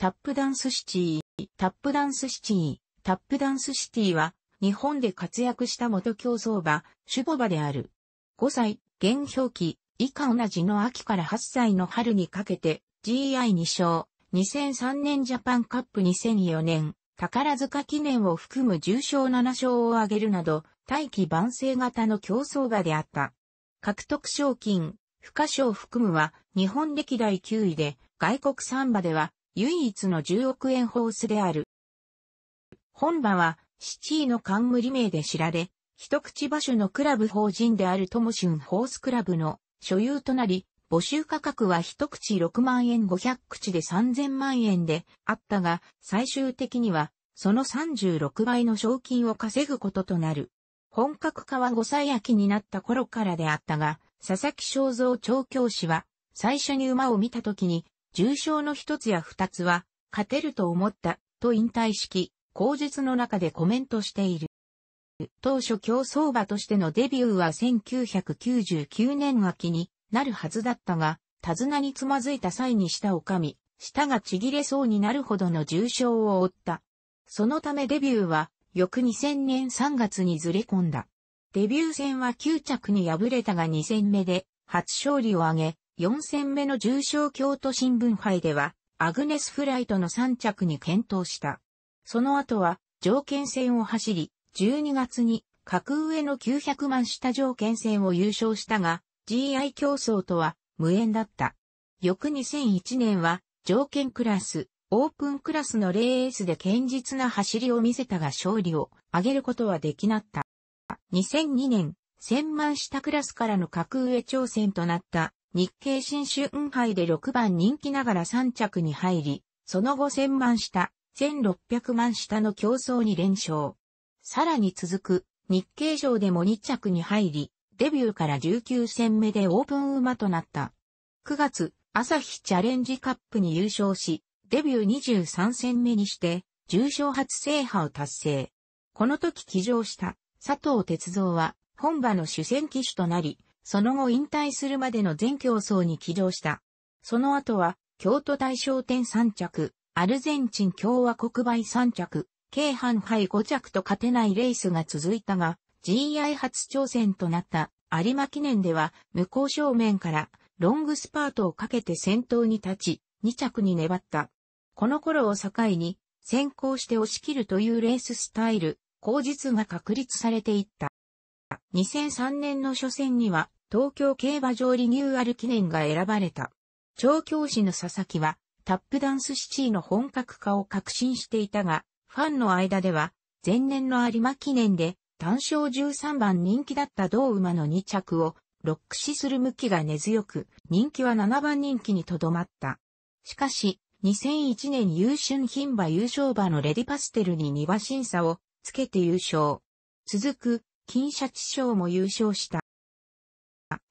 タップダンスシティ、タップダンスシティ、タップダンスシティは、日本で活躍した元競争馬、シュボバである。5歳、現表記、以下同じの秋から8歳の春にかけて、GI2 勝、2003年ジャパンカップ2004年、宝塚記念を含む重賞7勝を挙げるなど、大器晩成型の競争馬であった。獲得賞金、不可賞含むは日本歴代9位で、外国サンバでは唯一の10億円ホースである。本場は、七位の冠名で知られ、一口場所のクラブ法人であるトモシュンホースクラブの所有となり、募集価格は一口6万円500口で3000万円であったが、最終的にはその36倍の賞金を稼ぐこととなる。本格化は5歳秋になった頃からであったが、佐々木正三調教師は最初に馬を見た時に重傷の一つや二つは、勝てると思った、と引退式、口述の中でコメントしている。当初競争馬としてのデビューは1999年秋になるはずだったが、手綱につまずいた際に舌を噛み、舌がちぎれそうになるほどの重傷を負った。そのためデビューは翌2000年3月にずれ込んだ。デビュー戦は9着に敗れたが2戦目で初勝利を挙げ、4戦目の重賞京都新聞杯では、アグネス・フライトの3着に検討した。その後は、条件戦を走り、12月に、格上の900万下条件戦を優勝したが、GI 競争とは無縁だった。翌2001年は、条件クラス、オープンクラスのレースで堅実な走りを見せたが勝利を挙げることはできなった。2002年、1000万下クラスからの格上挑戦となった日経新春杯で6番人気ながら3着に入り、その後1000万下、1600万下の競争に連勝。さらに続く、日経賞でも2着に入り、デビューから19戦目でオープン馬となった。9月、朝日チャレンジカップに優勝し、デビュー23戦目にして、重賞初制覇を達成。この時騎乗した佐藤哲三は、本場の主戦騎手となり、その後引退するまでの全競争に起乗した。その後は、京都大賞典3着、アルゼンチン共和国杯3着、京阪杯5着と勝てないレースが続いたが、GI 初挑戦となった有馬記念では、向効正面からロングスパートをかけて先頭に立ち、2着に粘った。この頃を境に、先行して押し切るというレーススタイル、口実が確立されていった。2003年の初戦には、東京競馬場リニューアル記念が選ばれた。調教師の佐々木は、タップダンスシティの本格化を確信していたが、ファンの間では、前年の有馬記念で、単勝13番人気だった同馬の2着を、ロック死する向きが根強く、人気は7番人気にとどまった。しかし、2001年優春牝馬優勝馬のレディパステルに2馬審査をつけて優勝。続く金シャチ賞も優勝した。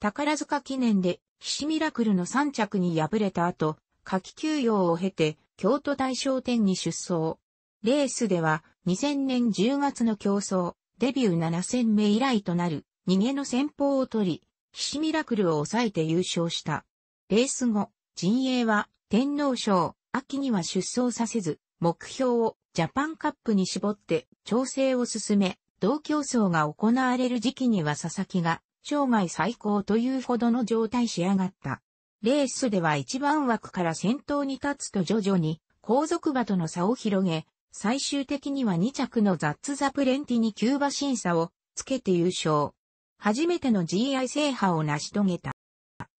宝塚記念で、岸ミラクルの3着に敗れた後、夏季休養を経て、京都大賞典に出走。レースでは、2000年10月の競争、デビュー7戦目以来となる、逃げの先方を取り、岸ミラクルを抑えて優勝した。レース後、陣営は、天皇賞、秋には出走させず、目標をジャパンカップに絞って調整を進め、同競争が行われる時期には佐々木が生涯最高というほどの状態仕上がった。レースでは一番枠から先頭に立つと徐々に後続馬との差を広げ、最終的には2着のザッツ・ザ・プレンティにキューバ審査をつけて優勝。初めての GI 制覇を成し遂げた。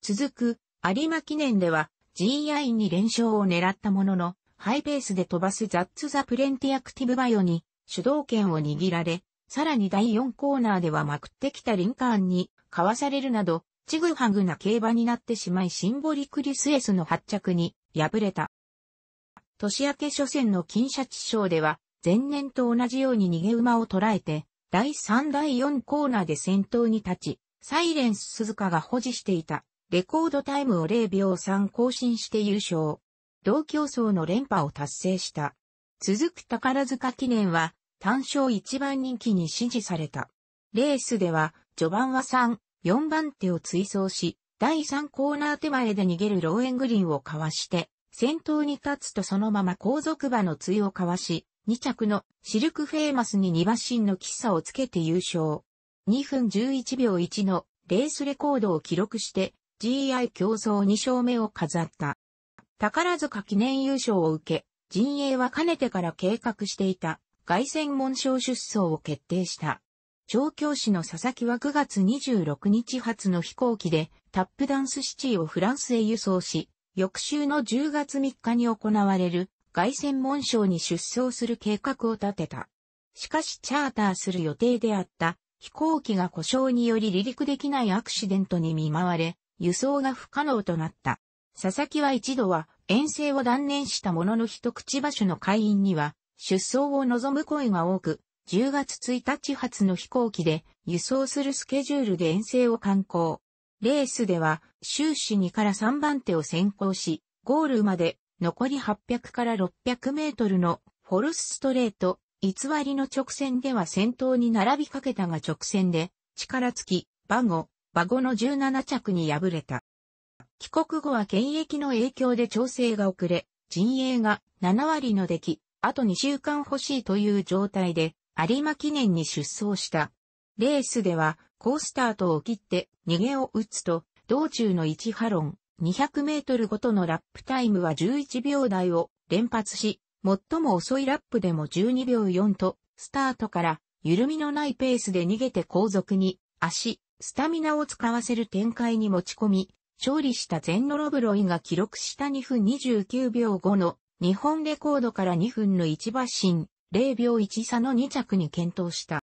続く有馬記念では GI に連勝を狙ったものの、ハイペースで飛ばすザッツ・ザ・プレンティアクティブバオに主導権を握られ、さらに第4コーナーではまくってきたリンカーンに、かわされるなど、ちぐはぐな競馬になってしまいシンボリクリスエスの発着に敗れた。年明け初戦の金シャチ賞では、前年と同じように逃げ馬を捉えて、第3第4コーナーで先頭に立ち、サイレンス鈴鹿が保持していたレコードタイムを0秒3更新して優勝。同競争の連覇を達成した。続く宝塚記念は単勝一番人気に支持された。レースでは、序盤は3、4番手を追走し、第3コーナー手前で逃げるローエングリンをかわして、先頭に立つとそのまま後続馬の追をかわし、2着のシルクフェーマスに2馬身の喫茶をつけて優勝。2分11秒1のレースレコードを記録して GI 競争2勝目を飾った。宝塚記念優勝を受け、陣営はかねてから計画していた凱旋門賞出走を決定した。調教師の佐々木は9月26日発の飛行機でタップダンスシティをフランスへ輸送し、翌週の10月3日に行われる凱旋門賞に出走する計画を立てた。しかしチャーターする予定であった飛行機が故障により離陸できないアクシデントに見舞われ、輸送が不可能となった。佐々木は一度は遠征を断念したものの一口場所の会員には出走を望む声が多く、10月1日発の飛行機で輸送するスケジュールで遠征を観光。レースでは終始2から3番手を先行し、ゴールまで残り800から600メートルのフォルスストレート、偽りの直線では先頭に並びかけたが直線で力尽き、馬後、馬後の17着に敗れた。帰国後は検疫の影響で調整が遅れ、陣営が7割の出来、あと2週間欲しいという状態で、有馬記念に出走した。レースでは、ースタートを切って逃げを打つと、道中の1ハロン、200メートルごとのラップタイムは11秒台を連発し、最も遅いラップでも12秒4と、スタートから緩みのないペースで逃げて後続に、足、スタミナを使わせる展開に持ち込み、勝利した全ノロブロイが記録した2分29秒後の日本レコードから2分の1馬身、0秒1差の2着に検討した。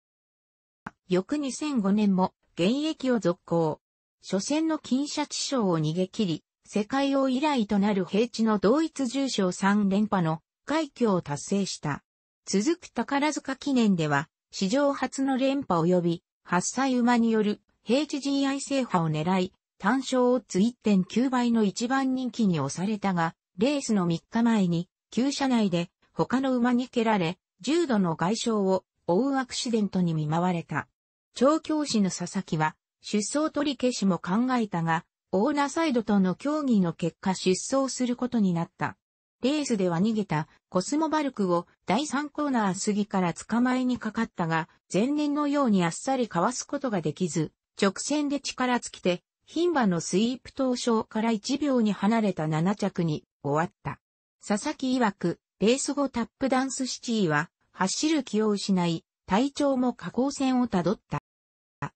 翌2005年も現役を続行。初戦の金シャチ賞を逃げ切り、世界王以来となる平地の同一重賞3連覇の快挙を達成した。続く宝塚記念では、史上初の連覇及び、8歳馬による平地 GI 制覇を狙い、単勝オッズ1.9倍の一番人気に押されたが、レースの3日前に、旧車内で他の馬に蹴られ、重度の外傷を負うアクシデントに見舞われた。調教師の佐々木は、出走取り消しも考えたが、オーナーサイドとの協議の結果出走することになった。レースでは逃げたコスモバルクを第3コーナー過ぎから捕まえにかかったが、前年のようにあっさりかわすことができず、直線で力尽きて、牝馬のスイープ投章から1秒に離れた7着に終わった。佐々木曰く、レース後タップダンスシティは、走る気を失い、体調も下降線をたどった。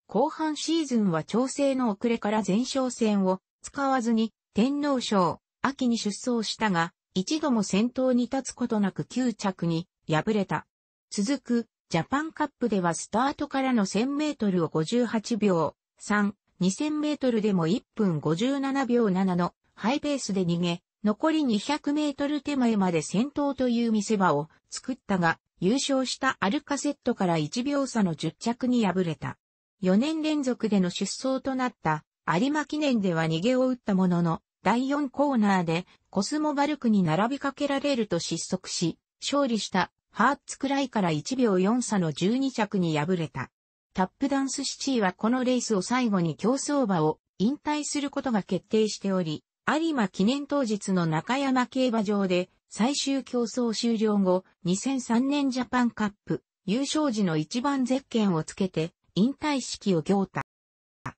後半シーズンは調整の遅れから前哨戦を使わずに天皇賞、秋に出走したが、一度も先頭に立つことなく9着に敗れた。続くジャパンカップではスタートからの1000メートルを58秒3、2000メートルでも1分57秒7のハイペースで逃げ、残り200メートル手前まで先頭という見せ場を作ったが、優勝したアルカセットから1秒差の10着に敗れた。4年連続での出走となった有馬記念では逃げを打ったものの、第4コーナーでコスモバルクに並びかけられると失速し、勝利したハーツくらいから1秒4差の12着に敗れた。タップダンスシチーはこのレースを最後に競走馬を引退することが決定しており、有馬記念当日の中山競馬場で、最終競争終了後、2003年ジャパンカップ、優勝時の一番ゼッケンをつけて、引退式を行った。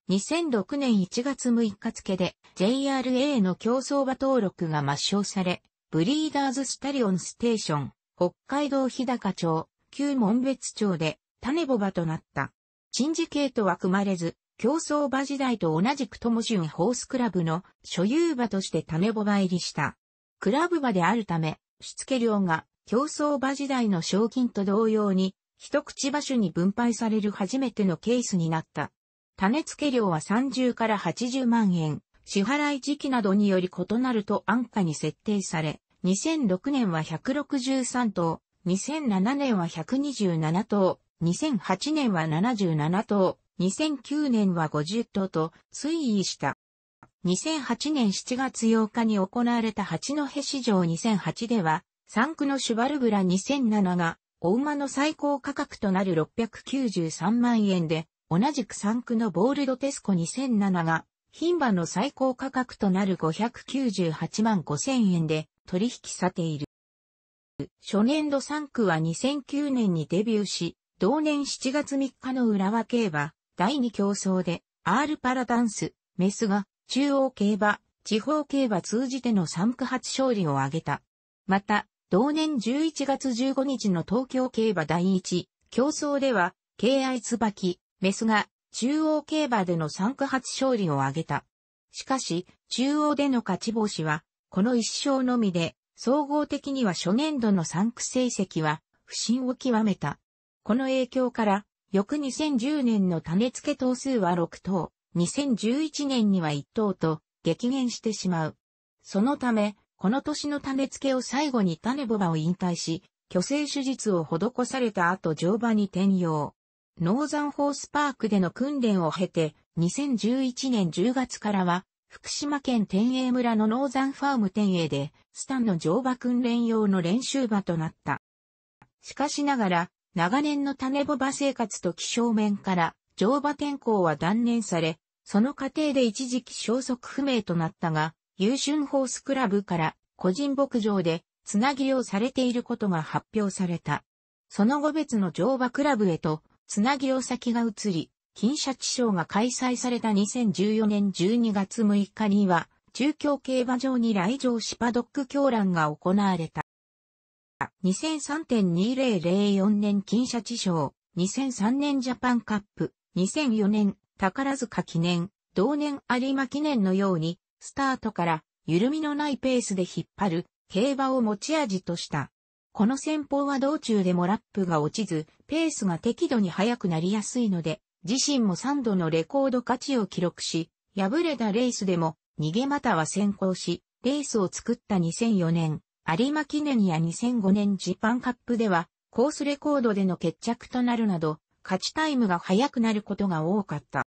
2006年1月6日付で JRA の競走馬登録が抹消され、ブリーダーズスタリオンステーション、北海道日高町、旧門別町で種牡馬となった。珍事系とは組まれず、競争馬時代と同じく友んホースクラブの所有馬として種ボば入りした。クラブ馬であるため、しつけ料が競争馬時代の賞金と同様に、一口馬種に分配される初めてのケースになった。種付け料は30から80万円、支払い時期などにより異なると安価に設定され、2006年は163頭、2007年は127頭、2008年は77頭、2009年は50頭と推移した。2008年7月8日に行われた八戸市場2008では、3区のシュバルブラ2007が、お馬の最高価格となる693万円で、同じく3区のボールドテスコ2007が、品馬の最高価格となる598万5000円で取引されている。初年度3区は2009年にデビューし、同年7月3日の浦和競馬、第2競争で、アールパラダンス、メスが、中央競馬、地方競馬通じての3区発勝利を挙げた。また、同年11月15日の東京競馬第1競争では、敬愛椿、メスが中央競馬での3区発勝利を挙げた。しかし、中央での勝ち星は、この1勝のみで、総合的には初年度の3区成績は、不振を極めた。この影響から、翌2010年の種付け頭数は6頭、2011年には1頭と激減してしまう。そのため、この年の種付けを最後に種ボバを引退し、虚勢手術を施された後乗馬に転用。ノーザンホースパークでの訓練を経て、2011年10月からは、福島県天栄村のノーザンファーム天栄で、スタンの乗馬訓練用の練習場となった。しかしながら、長年の種ボバ生活と気象面から乗馬転向は断念され、その過程で一時期消息不明となったが、優春ホースクラブから個人牧場でつなぎをされていることが発表された。その後別の乗馬クラブへとつなぎを先が移り、金シャチ賞が開催された2014年12月6日には、中京競馬場に来場しパドック狂乱が行われた。2003.2004年金シャチ賞、2003年ジャパンカップ、2004年宝塚記念、同年有馬記念のように、スタートから緩みのないペースで引っ張る、競馬を持ち味とした。この戦法は道中でもラップが落ちず、ペースが適度に速くなりやすいので、自身も3度のレコード価値を記録し、敗れたレースでも、逃げまたは先行し、レースを作った2004年、有馬記念や2005年ジパンカップでは、コースレコードでの決着となるなど、勝ちタイムが早くなることが多かった。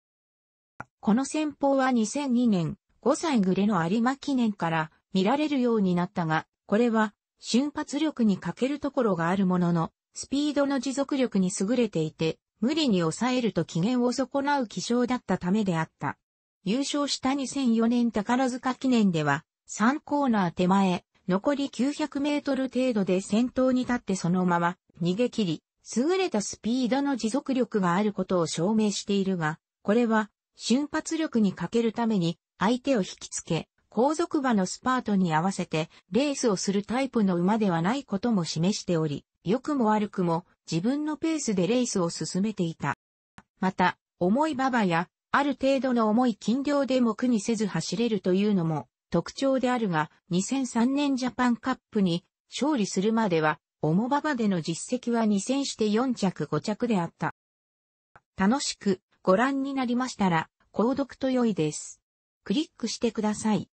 この戦法は2002年、5歳暮れの有馬記念から見られるようになったが、これは瞬発力に欠けるところがあるものの、スピードの持続力に優れていて、無理に抑えると機嫌を損なう気象だったためであった。優勝した2004年宝塚記念では、3コーナー手前、残り900メートル程度で先頭に立ってそのまま逃げ切り、優れたスピードの持続力があることを証明しているが、これは瞬発力に欠けるために相手を引きつけ、後続馬のスパートに合わせてレースをするタイプの馬ではないことも示しており、良くも悪くも自分のペースでレースを進めていた。また、重い馬場や、ある程度の重い筋量でも苦にせず走れるというのも、特徴であるが、2003年ジャパンカップに勝利するまでは、重馬場での実績は2戦して4着5着であった。楽しくご覧になりましたら、購読と良いです。クリックしてください。